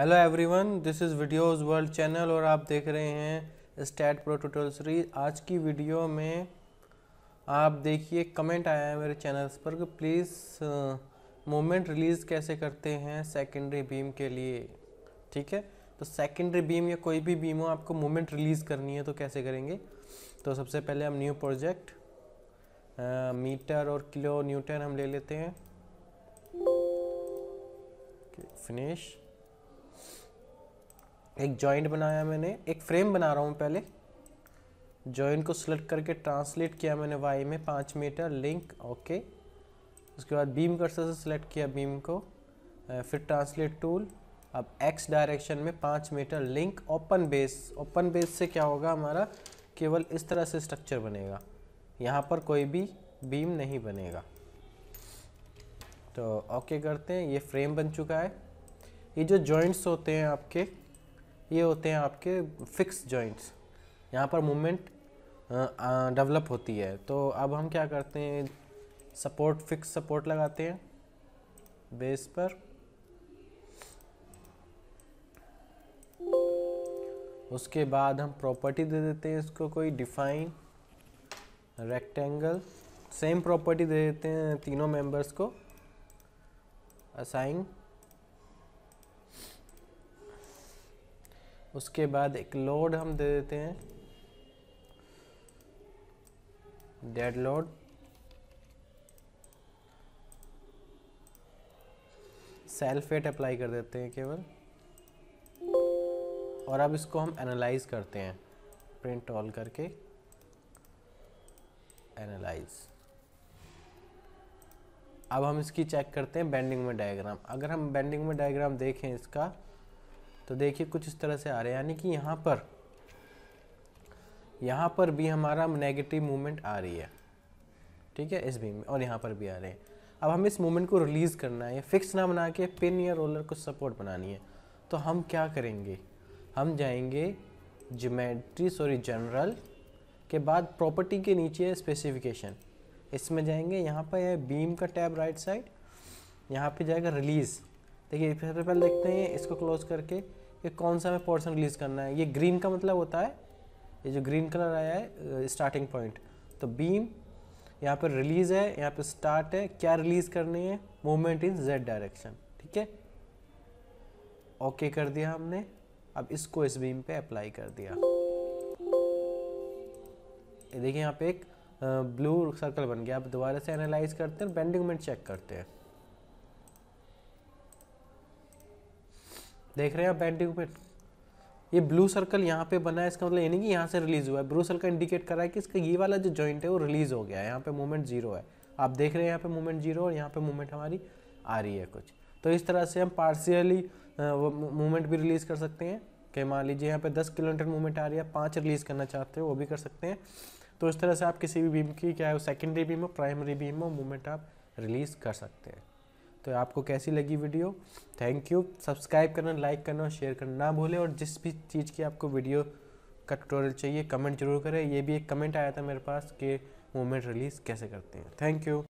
hello everyone this is videos world channel और आप देख रहे हैं स्टैट प्रो सीरीज आज की वीडियो में आप देखिए कमेंट आया है मेरे चैनल्स पर कि प्लीज़ मोमेंट रिलीज़ कैसे करते हैं सेकेंडरी बीम के लिए ठीक है तो सेकेंडरी बीम या कोई भी बीम हो आपको मोमेंट रिलीज़ करनी है तो कैसे करेंगे तो सबसे पहले हम न्यू प्रोजेक्ट मीटर और किलो न्यूटन हम ले लेते हैं फिनिश okay, एक जॉइंट बनाया मैंने एक फ्रेम बना रहा हूँ पहले जॉइंट को सिलेक्ट करके ट्रांसलेट किया मैंने वाई में पाँच मीटर लिंक ओके उसके बाद बीम कर्सर से सिलेक्ट किया बीम को फिर ट्रांसलेट टूल अब एक्स डायरेक्शन में पाँच meter link open base open base से क्या होगा हमारा केवल इस तरह से स्ट्रक्चर बनेगा यहाँ पर कोई भी बीम नहीं बनेगा तो ओके करते हैं ये फ्रेम बन चुका है ये जो जॉइंट्स होते हैं आपके ये होते हैं आपके फिक्स जॉइंट्स यहाँ पर मूवमेंट डेवलप होती है तो अब हम क्या करते हैं सपोर्ट फिक्स सपोर्ट लगाते हैं बेस पर उसके बाद हम प्रॉपर्टी दे देते हैं इसको कोई डिफाइन रेक्टेंगल सेम प्रॉपर्टी दे देते हैं तीनों मेंबर्स को असाइन उसके बाद एक लोड हम दे देते हैं डेड लोड वेट अप्लाई कर देते हैं केवल और अब इसको हम एनालाइज करते हैं प्रिंट ऑल करके एनालाइज अब हम इसकी चेक करते हैं बेंडिंग में डायग्राम अगर हम बेंडिंग में डायग्राम देखें इसका तो देखिए कुछ इस तरह से आ रहा है यानी कि यहाँ पर यहाँ पर भी हमारा नेगेटिव मूवमेंट आ रही है ठीक है इस बीम में और यहाँ पर भी आ रहे हैं अब हमें इस मूवमेंट को रिलीज़ करना है फिक्स ना बना के पिन या रोलर को सपोर्ट बनानी है तो हम क्या करेंगे हम जाएंगे जोमेट्री सॉरी जनरल के बाद प्रॉपर्टी के नीचे है स्पेसिफिकेशन इसमें जाएंगे यहाँ पर है बीम का टैब राइट साइड यहाँ पे जाएगा रिलीज़ देखिए सबसे पहले देखते हैं इसको क्लोज करके कि कौन सा हमें पोर्सन रिलीज़ करना है ये ग्रीन का मतलब होता है ये जो ग्रीन कलर आया है स्टार्टिंग पॉइंट तो बीम यहाँ पर रिलीज़ है यहाँ पर स्टार्ट है क्या रिलीज़ करनी है मूवमेंट इन जेड डायरेक्शन ठीक है ओके कर दिया हमने अब इसको इस बीम पे अप्लाई कर दिया देखिए यहाँ पे एक ब्लू सर्कल बन गया अब दोबारा से एनालाइज करते हैं बेंडिंग मोमेंट चेक करते हैं देख रहे हैं आप बैंडिंग पे ये ब्लू सर्कल यहाँ पे बना है इसका मतलब नहीं कि यहाँ से रिलीज हुआ है ब्लू सर्कल इंडिकेट कर रहा है कि इसका ये वाला जो जॉइंट है वो रिलीज हो गया है यहाँ पे मूवमेंट जीरो है आप देख रहे हैं यहाँ पे मूवमेंट जीरो और यहाँ पे मूवमेंट हमारी आ रही है कुछ तो इस तरह से हम पार्शियली मूवमेंट भी रिलीज़ कर सकते हैं कि मान लीजिए यहाँ पे दस किलोमीटर मूवमेंट आ रही है पाँच रिलीज़ करना चाहते हो वो भी कर सकते हैं तो इस तरह से आप किसी भी बीम की क्या है सेकेंडरी बीम हो प्राइमरी बीम हो मूवमेंट आप रिलीज़ कर सकते हैं तो आपको कैसी लगी वीडियो थैंक यू सब्सक्राइब करना लाइक करना और शेयर करना ना भूलें और जिस भी चीज़ की आपको वीडियो का ट्यूटोरियल चाहिए कमेंट जरूर करें ये भी एक कमेंट आया था मेरे पास कि मूवमेंट रिलीज़ कैसे करते हैं थैंक यू